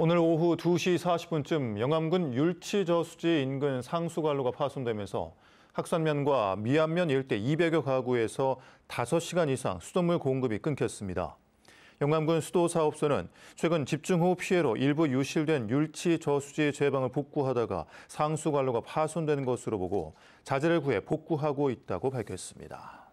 오늘 오후 2시 40분쯤 영암군 율치저수지 인근 상수관로가 파손되면서 학산면과 미안면 일대 200여 가구에서 5시간 이상 수돗물 공급이 끊겼습니다. 영남군 수도사업소는 최근 집중호우 피해로 일부 유실된 율치 저수지 제방을 복구하다가 상수관로가 파손된 것으로 보고 자재를 구해 복구하고 있다고 밝혔습니다.